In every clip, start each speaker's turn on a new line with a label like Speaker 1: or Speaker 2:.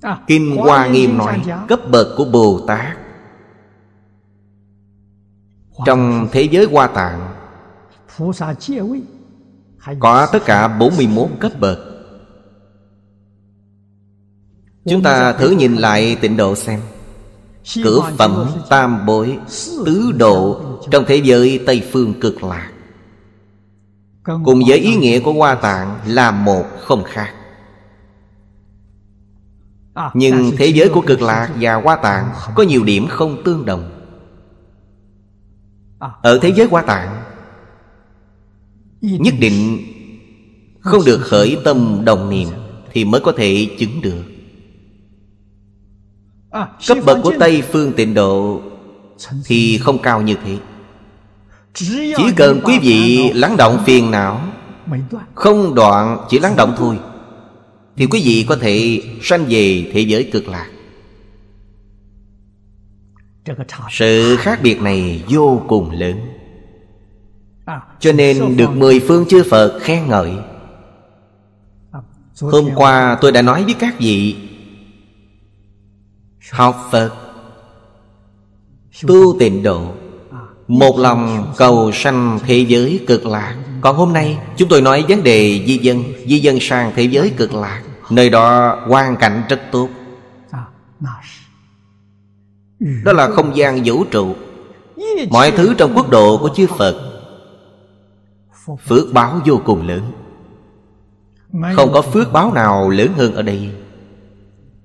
Speaker 1: À, Kim Hoa Nghiêm nói Cấp bậc của Bồ Tát Trong thế giới Hoa Tạng Có tất cả 41 cấp bậc Chúng ta thử nhìn lại tịnh độ xem Cửa phẩm tam bối Tứ độ Trong thế giới Tây Phương cực lạc Cùng với ý nghĩa của Hoa Tạng Là một không khác À, Nhưng thế giới của cực lạc và hoa tạng Có nhiều điểm không tương đồng à, Ở thế giới hoa tạng Nhất định Không được khởi tâm đồng niệm Thì mới có thể chứng được à, Cấp bậc của Tây Phương tịnh độ Thì không cao như thế Chỉ cần quý vị lắng động phiền não Không đoạn chỉ lắng động thôi thì quý vị có thể sanh về thế giới cực lạc sự khác biệt này vô cùng lớn cho nên được mười phương chư phật khen ngợi hôm qua tôi đã nói với các vị học phật tu tịnh độ một lòng cầu sanh thế giới cực lạc còn hôm nay chúng tôi nói vấn đề di dân di dân sang thế giới cực lạc Nơi đó quan cảnh rất tốt dạ, ừ. Đó là không gian vũ trụ Mọi thứ trong quốc độ của chư Phật Phước báo vô cùng lớn Không có phước báo nào lớn hơn ở đây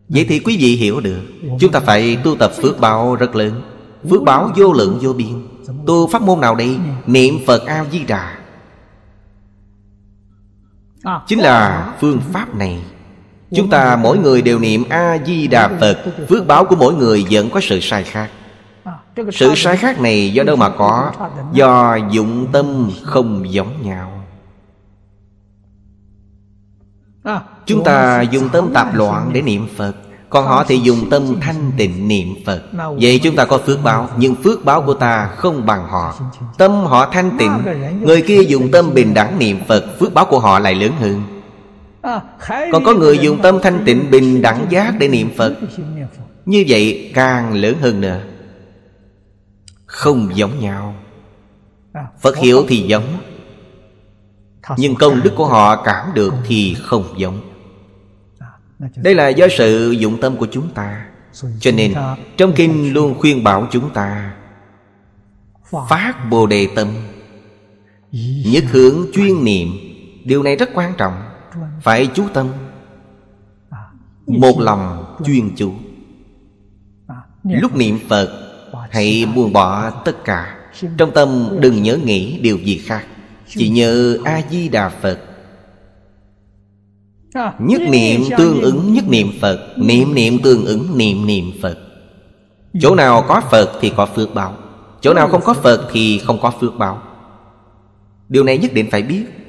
Speaker 1: Vậy thì quý vị hiểu được Chúng ta phải tu tập phước báo rất lớn Phước báo vô lượng vô biên Tu pháp môn nào đây Niệm Phật A Di Đà à. Chính là phương pháp này Chúng ta mỗi người đều niệm A-di-đà Phật Phước báo của mỗi người vẫn có sự sai khác Sự sai khác này do đâu mà có Do dụng tâm không giống nhau Chúng ta dùng tâm tạp loạn để niệm Phật Còn họ thì dùng tâm thanh tịnh niệm Phật Vậy chúng ta có phước báo Nhưng phước báo của ta không bằng họ Tâm họ thanh tịnh Người kia dùng tâm bình đẳng niệm Phật Phước báo của họ lại lớn hơn còn có người dùng tâm thanh tịnh bình đẳng giác để niệm Phật Như vậy càng lớn hơn nữa Không giống nhau Phật hiểu thì giống Nhưng công đức của họ cảm được thì không giống Đây là do sự dụng tâm của chúng ta Cho nên trong kinh luôn khuyên bảo chúng ta Phát Bồ Đề Tâm Nhất hướng chuyên niệm Điều này rất quan trọng phải chú tâm một lòng chuyên chú lúc niệm phật hãy buông bỏ tất cả trong tâm đừng nhớ nghĩ điều gì khác chỉ nhớ a di đà phật nhất niệm tương ứng nhất niệm phật niệm niệm tương ứng niệm niệm phật chỗ nào có phật thì có phước báo chỗ nào không có phật thì không có phước báo điều này nhất định phải biết